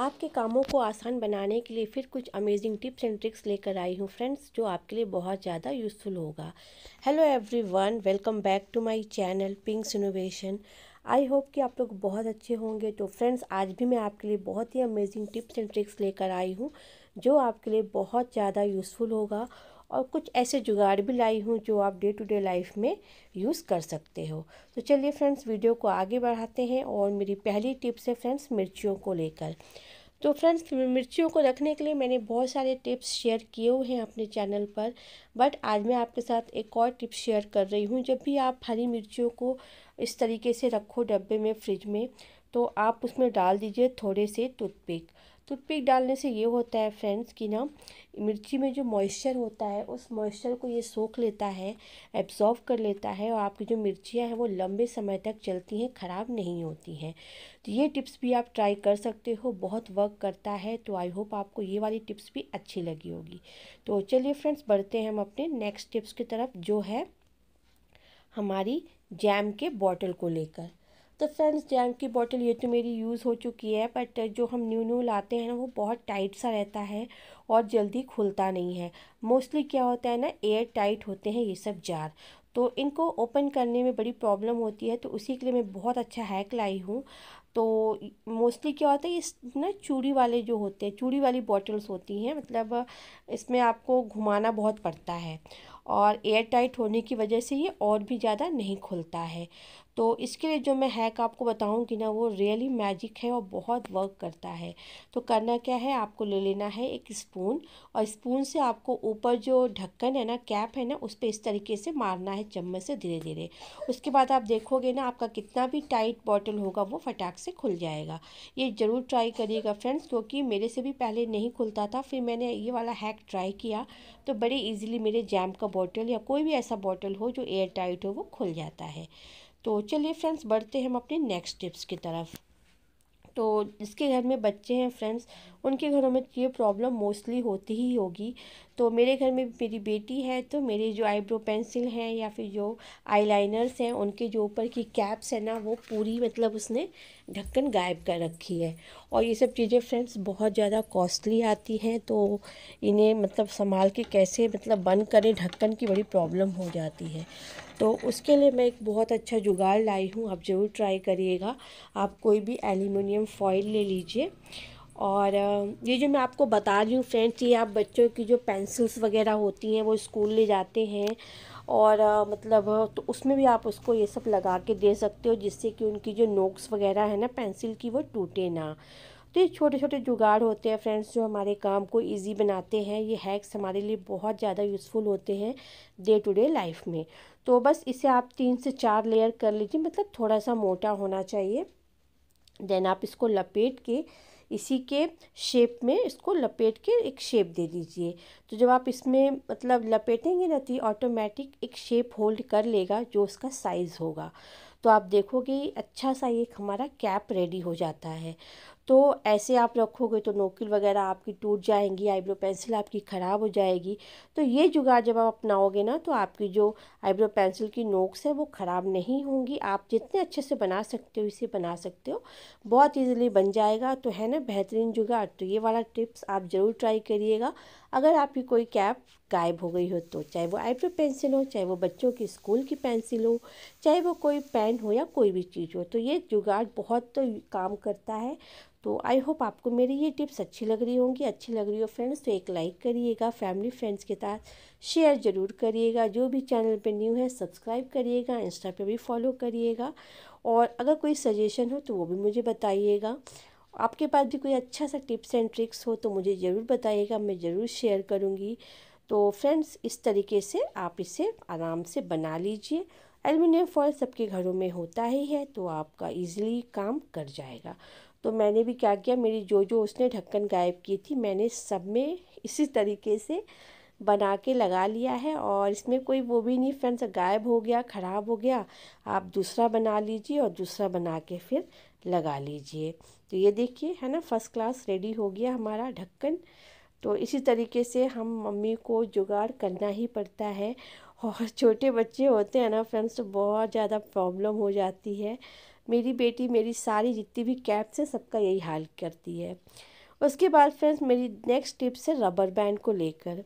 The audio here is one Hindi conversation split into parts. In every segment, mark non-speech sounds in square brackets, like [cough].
आपके कामों को आसान बनाने के लिए फिर कुछ अमेजिंग टिप्स एंड ट्रिक्स लेकर आई हूँ फ्रेंड्स जो आपके लिए बहुत ज़्यादा यूज़फुल होगा hello everyone welcome back to my channel pinks innovation I hope कि आप लोग बहुत अच्छे होंगे तो फ्रेंड्स आज भी मैं आपके लिए बहुत ही अमेजिंग टिप्स एंड ट्रिक्स लेकर आई हूँ जो आपके लिए बहुत ज़्यादा यूज़फुल होगा और कुछ ऐसे जुगाड़ भी लाई हूँ जो आप डे टू डे लाइफ में यूज़ कर सकते हो तो चलिए फ्रेंड्स वीडियो को आगे बढ़ाते हैं और मेरी पहली टिप्स है फ्रेंड्स मिर्चियों को लेकर तो फ्रेंड्स मिर्चियों को रखने के लिए मैंने बहुत सारे टिप्स शेयर किए हुए हैं अपने चैनल पर बट आज मैं आपके साथ एक और टिप शेयर कर रही हूँ जब भी आप हरी मिर्चियों को इस तरीके से रखो डब्बे में फ्रिज में तो आप उसमें डाल दीजिए थोड़े से टूथपिक टूथपिक तो डालने से ये होता है फ्रेंड्स कि ना मिर्ची में जो मॉइस्चर होता है उस मॉइस्चर को ये सोख लेता है एब्जॉर्व कर लेता है और आपकी जो मिर्चियाँ हैं वो लंबे समय तक चलती हैं ख़राब नहीं होती हैं तो ये टिप्स भी आप ट्राई कर सकते हो बहुत वर्क करता है तो आई होप आपको ये वाली टिप्स भी अच्छी लगी होगी तो चलिए फ्रेंड्स बढ़ते हैं हम अपने नेक्स्ट टिप्स की तरफ जो है हमारी जैम के बॉटल को लेकर तो फ्रेंड्स जैम की बॉटल ये तो मेरी यूज़ हो चुकी है बट जो हम न्यू न्यू लाते हैं ना वो बहुत टाइट सा रहता है और जल्दी खुलता नहीं है मोस्टली क्या होता है ना एयर टाइट होते हैं ये सब जार तो इनको ओपन करने में बड़ी प्रॉब्लम होती है तो उसी के लिए मैं बहुत अच्छा हैक लाई हूँ तो मोस्टली क्या होता है ये ना चूड़ी वाले जो होते हैं चूड़ी वाली बॉटल्स होती हैं मतलब इसमें आपको घुमाना बहुत पड़ता है और एयर टाइट होने की वजह से ये और भी ज़्यादा नहीं खुलता है तो इसके लिए जो मैं हैक आपको बताऊंगी ना वो रियली मैजिक है और बहुत वर्क करता है तो करना क्या है आपको ले लेना है एक स्पून और स्पून से आपको ऊपर जो ढक्कन है ना कैप है ना उस पर इस तरीके से मारना है चम्मच से धीरे धीरे उसके बाद आप देखोगे ना आपका कितना भी टाइट बॉटल होगा वो फटाक से खुल जाएगा ये ज़रूर ट्राई करिएगा फ्रेंड्स क्योंकि मेरे से भी पहले नहीं खुलता था फिर मैंने ये वाला हैक ट्राई किया तो बड़े ईजिली मेरे जैम का बॉटल या कोई भी ऐसा बॉटल हो जो एयर टाइट हो वो खुल जाता है तो चलिए फ्रेंड्स बढ़ते हैं हम अपने नेक्स्ट टिप्स की तरफ तो जिसके घर में बच्चे हैं फ्रेंड्स उनके घरों में तो ये प्रॉब्लम मोस्टली होती ही होगी तो मेरे घर में मेरी बेटी है तो मेरे जो आईब्रो पेंसिल हैं या फिर जो आईलाइनर्स हैं उनके जो ऊपर की कैप्स है ना वो पूरी मतलब उसने ढक्कन गायब कर रखी है और ये सब चीज़ें फ्रेंड्स बहुत ज़्यादा कॉस्टली आती हैं तो इन्हें मतलब संभाल के कैसे मतलब बंद करें ढक्कन की बड़ी प्रॉब्लम हो जाती है तो उसके लिए मैं एक बहुत अच्छा जुगाड़ लाई हूँ आप ज़रूर ट्राई करिएगा आप कोई भी एल्यूमिनियम फॉइल ले लीजिए और ये जो मैं आपको बता रही हूँ फ्रेंड्स ये आप बच्चों की जो पेंसिल्स वगैरह होती हैं वो स्कूल ले जाते हैं और मतलब तो उसमें भी आप उसको ये सब लगा के दे सकते हो जिससे कि उनकी जो नोक्स वगैरह है ना पेंसिल की वो टूटे ना तो ये छोटे छोटे जुगाड़ होते हैं फ्रेंड्स जो हमारे काम को इजी बनाते हैं ये हैक्स हमारे लिए बहुत ज़्यादा यूज़फुल होते हैं डे टू डे लाइफ में तो बस इसे आप तीन से चार लेयर कर लीजिए मतलब थोड़ा सा मोटा होना चाहिए देन आप इसको लपेट के इसी के शेप में इसको लपेट के एक शेप दे दीजिए तो जब आप इसमें मतलब लपेटेंगे ना तो ऑटोमेटिक एक शेप होल्ड कर लेगा जो उसका साइज़ होगा तो आप देखोगे अच्छा सा एक हमारा कैप रेडी हो जाता है तो ऐसे आप रखोगे तो नोकिल वगैरह आपकी टूट जाएंगी आईब्रो पेंसिल आपकी ख़राब हो जाएगी तो ये जुगाड़ जब आप अपनाओगे ना तो आपकी जो आईब्रो पेंसिल की नोक्स है वो ख़राब नहीं होंगी आप जितने अच्छे से बना सकते हो इसे बना सकते हो बहुत ईजिली बन जाएगा तो है ना बेहतरीन जुगाड़ तो ये वाला टिप्स आप ज़रूर ट्राई करिएगा अगर आपकी कोई कैप गायब हो गई हो तो चाहे वो आईब्रो पेंसिल हो चाहे वो बच्चों की स्कूल की पेंसिल हो चाहे वो कोई पेन हो या कोई भी चीज़ हो तो ये जुगाड़ बहुत तो काम करता है तो आई होप आपको मेरी ये टिप्स अच्छी लग रही होंगी अच्छी लग रही हो फ्रेंड्स तो एक लाइक करिएगा फैमिली फ्रेंड्स के साथ शेयर ज़रूर करिएगा जो भी चैनल पर न्यू है सब्सक्राइब करिएगा इंस्टा पर भी फॉलो करिएगा और अगर कोई सजेशन हो तो वो भी मुझे बताइएगा आपके पास भी कोई अच्छा सा टिप्स एंड ट्रिक्स हो तो मुझे ज़रूर बताइएगा मैं ज़रूर शेयर करूँगी तो फ्रेंड्स इस तरीके से आप इसे आराम से बना लीजिए एलमिनियम फॉयल सबके घरों में होता ही है तो आपका इजीली काम कर जाएगा तो मैंने भी क्या किया मेरी जो जो उसने ढक्कन गायब की थी मैंने सब में इसी तरीके से बना के लगा लिया है और इसमें कोई वो भी नहीं फ्रेंड्स गायब हो गया ख़राब हो गया आप दूसरा बना लीजिए और दूसरा बना के फिर लगा लीजिए तो ये देखिए है ना फर्स्ट क्लास रेडी हो गया हमारा ढक्कन तो इसी तरीके से हम मम्मी को जुगाड़ करना ही पड़ता है और छोटे बच्चे होते हैं ना फ्रेंड्स तो बहुत ज़्यादा प्रॉब्लम हो जाती है मेरी बेटी मेरी सारी जितनी भी कैप्स हैं सबका यही हाल करती है उसके बाद फ्रेंड्स मेरी नेक्स्ट टिप्स है रबर बैंड को लेकर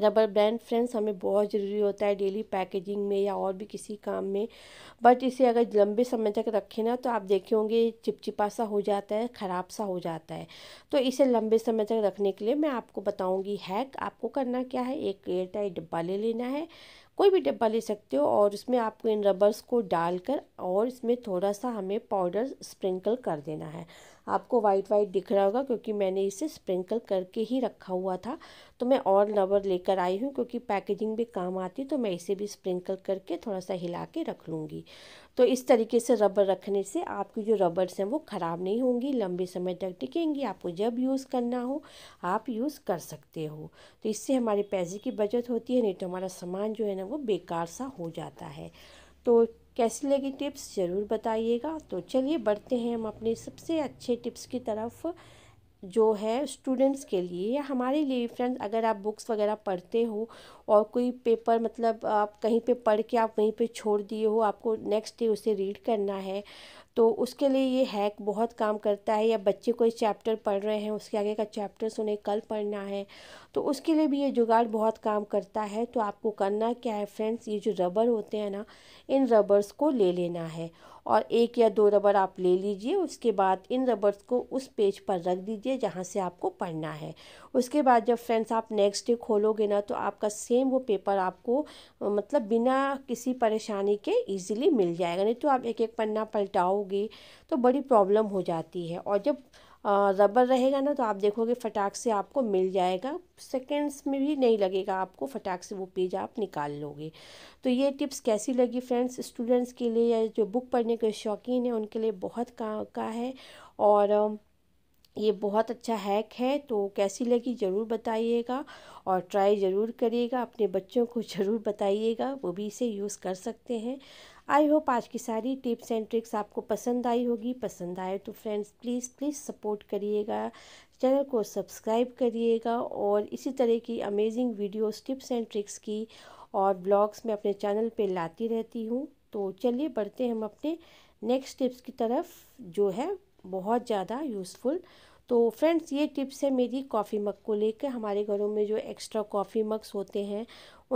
रबर ब्रांड फ्रेंड्स हमें बहुत ज़रूरी होता है डेली पैकेजिंग में या और भी किसी काम में बट इसे अगर लंबे समय तक रखें ना तो आप देखे होंगे चिपचिपा सा हो जाता है ख़राब सा हो जाता है तो इसे लंबे समय तक रखने के लिए मैं आपको बताऊंगी हैक आपको करना क्या है एक एयरटाइट डिब्बा ले लेना है कोई भी डिब्बा ले सकते हो और उसमें आपको इन रबर्स को डालकर और इसमें थोड़ा सा हमें पाउडर स्प्रिंकल कर देना है आपको वाइट वाइट दिख रहा होगा क्योंकि मैंने इसे स्प्रिंकल करके ही रखा हुआ था तो मैं और नवर लेकर आई हूँ क्योंकि पैकेजिंग भी काम आती तो मैं इसे भी स्प्रिंकल करके थोड़ा सा हिला के रख लूँगी तो इस तरीके से रबर रखने से आपकी जो रबर्स हैं वो ख़राब नहीं होंगी लंबे समय तक टिकेंगी आपको जब यूज़ करना हो आप यूज़ कर सकते हो तो इससे हमारे पैसे की बचत होती है नहीं तो हमारा सामान जो है ना वो बेकार सा हो जाता है तो कैसी लगी टिप्स ज़रूर बताइएगा तो चलिए बढ़ते हैं हम अपने सबसे अच्छे टिप्स की तरफ जो है स्टूडेंट्स के लिए या हमारे लिए फ्रेंड्स अगर आप बुक्स वगैरह पढ़ते हो और कोई पेपर मतलब आप कहीं पे पढ़ के आप वहीं पे छोड़ दिए हो आपको नेक्स्ट डे उसे रीड करना है तो उसके लिए ये हैक बहुत काम करता है या बच्चे कोई चैप्टर पढ़ रहे हैं उसके आगे का चैप्टर्स उन्हें कल पढ़ना है तो उसके लिए भी ये जुगाड़ बहुत काम करता है तो आपको करना क्या है फ्रेंड्स ये जो रबर होते हैं ना इन रबर्स को ले लेना है और एक या दो रबर आप ले लीजिए उसके बाद इन रबर्स को उस पेज पर रख दीजिए जहाँ से आपको पढ़ना है उसके बाद जब फ्रेंड्स आप नेक्स्ट डे खोलोगे ना तो आपका सेम वो पेपर आपको मतलब बिना किसी परेशानी के इजीली मिल जाएगा नहीं तो आप एक एक पन्ना पलटाओगे तो बड़ी प्रॉब्लम हो जाती है और जब रबर रहेगा ना तो आप देखोगे फटाक से आपको मिल जाएगा सेकेंड्स में भी नहीं लगेगा आपको फटाक से वो पेज आप निकाल लोगे तो ये टिप्स कैसी लगी फ्रेंड्स स्टूडेंट्स के लिए या जो बुक पढ़ने के शौकीन है उनके लिए बहुत का का है और ये बहुत अच्छा हैक है तो कैसी लगी ज़रूर बताइएगा और ट्राई ज़रूर करिएगा अपने बच्चों को [laughs] ज़रूर बताइएगा वो भी इसे यूज़ कर सकते हैं आई होप आज की सारी टिप्स एंड ट्रिक्स आपको पसंद आई होगी पसंद आए तो फ्रेंड्स प्लीज़ प्लीज़ सपोर्ट करिएगा चैनल को सब्सक्राइब करिएगा और इसी तरह की amazing videos tips and tricks की और ब्लॉग्स मैं अपने चैनल पे लाती रहती हूँ तो चलिए बढ़ते हैं हम अपने नेक्स्ट टिप्स की तरफ जो है बहुत ज़्यादा यूज़फुल तो फ्रेंड्स ये टिप्स है मेरी कॉफ़ी मग को लेकर हमारे घरों में जो एक्स्ट्रा कॉफ़ी मग्स होते हैं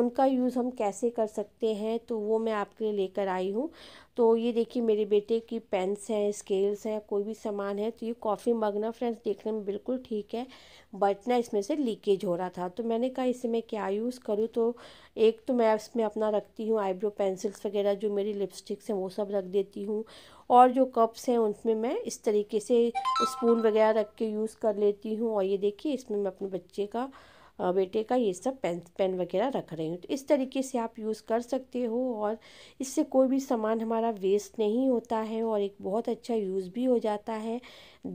उनका यूज़ हम कैसे कर सकते हैं तो वो मैं आपके लिए लेकर आई हूँ तो ये देखिए मेरे बेटे की पेन्स हैं स्केल्स हैं कोई भी सामान है तो ये कॉफ़ी मग ना फ्रेंड्स देखने में बिल्कुल ठीक है बट ना इसमें से लीकेज हो रहा था तो मैंने कहा इसे मैं क्या यूज़ करूँ तो एक तो मैं इसमें अपना रखती हूँ आईब्रो पेंसिल्स वगैरह जो मेरी लिपस्टिक्स हैं वो सब रख देती हूँ और जो कप्स हैं उनमें मैं इस तरीके से स्पून वगैरह रख के यूज़ कर लेती हूँ और ये देखिए इसमें मैं अपने बच्चे का बेटे का ये सब पेन पेन वगैरह रख रही हूँ तो इस तरीके से आप यूज़ कर सकते हो और इससे कोई भी सामान हमारा वेस्ट नहीं होता है और एक बहुत अच्छा यूज़ भी हो जाता है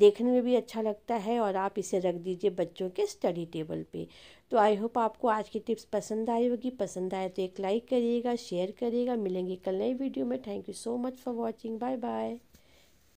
देखने में भी अच्छा लगता है और आप इसे रख दीजिए बच्चों के स्टडी टेबल पे तो आई होप आपको आज की टिप्स पसंद आई होगी पसंद आए तो एक लाइक करिएगा शेयर करिएगा मिलेंगे कल नई वीडियो में thank you so much for watching bye bye